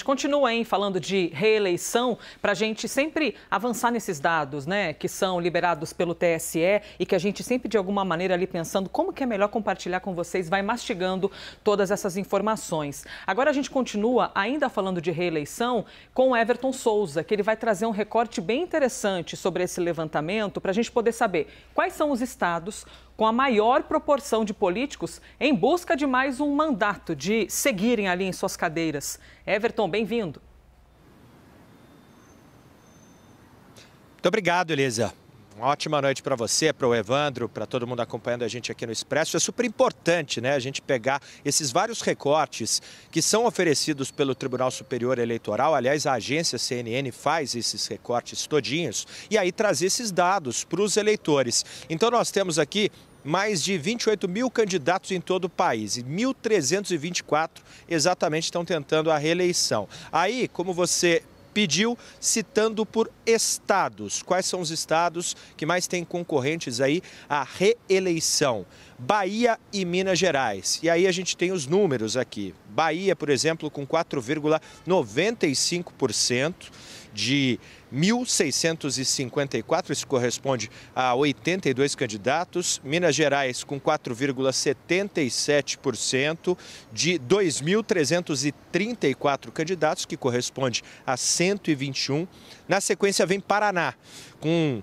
gente continua, hein, falando de reeleição, para a gente sempre avançar nesses dados, né, que são liberados pelo TSE e que a gente sempre, de alguma maneira, ali pensando como que é melhor compartilhar com vocês, vai mastigando todas essas informações. Agora a gente continua, ainda falando de reeleição, com Everton Souza, que ele vai trazer um recorte bem interessante sobre esse levantamento, para a gente poder saber quais são os estados com a maior proporção de políticos em busca de mais um mandato, de seguirem ali em suas cadeiras. Everton, bem-vindo. Muito obrigado, Elisa. Uma ótima noite para você, para o Evandro, para todo mundo acompanhando a gente aqui no Expresso. É super importante né, a gente pegar esses vários recortes que são oferecidos pelo Tribunal Superior Eleitoral. Aliás, a agência CNN faz esses recortes todinhos e aí trazer esses dados para os eleitores. Então, nós temos aqui mais de 28 mil candidatos em todo o país e 1.324 exatamente estão tentando a reeleição. Aí, como você pediu, citando por estados. Quais são os estados que mais têm concorrentes aí à reeleição? Bahia e Minas Gerais. E aí a gente tem os números aqui. Bahia, por exemplo, com 4,95% de 1.654, isso corresponde a 82 candidatos. Minas Gerais com 4,77% de 2.334 candidatos, que corresponde a 121. Na sequência vem Paraná com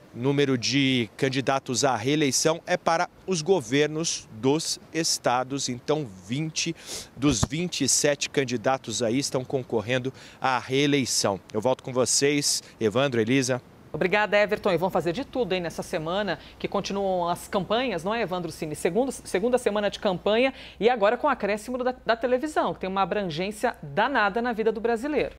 número de candidatos à reeleição é para os governos dos estados. Então, 20 dos 27 candidatos aí estão concorrendo à reeleição. Eu volto com vocês, Evandro, Elisa. Obrigada, Everton. E vão fazer de tudo hein, nessa semana, que continuam as campanhas, não é, Evandro Cine? Segunda segunda semana de campanha e agora com o acréscimo da, da televisão, que tem uma abrangência danada na vida do brasileiro.